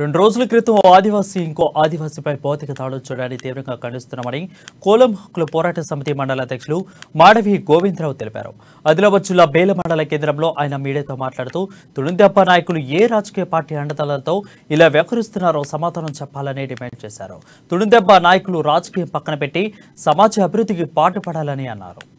రెండు రోజుల క్రితం ఓ ఇంకో ఆదివాసీపై భౌతిక దాడులు చూడాలని తీవ్రంగా ఖండిస్తున్నామని కోలం హక్కుల పోరాట సమితి మండల అధ్యక్షులు మాడవి గోవిందరావు తెలిపారు ఆదిలాబాద్ జిల్లా బేల మండల కేంద్రంలో ఆయన మీడియాతో మాట్లాడుతూ తుణిదెబ్బ నాయకులు ఏ రాజకీయ పార్టీ అండతలతో ఇలా వ్యవహరిస్తున్నారో సమాధానం చెప్పాలని డిమాండ్ చేశారు తుణిదెబ్బ నాయకులు రాజకీయం పక్కన పెట్టి సమాజ అభివృద్ధికి పాటుపడాలని అన్నారు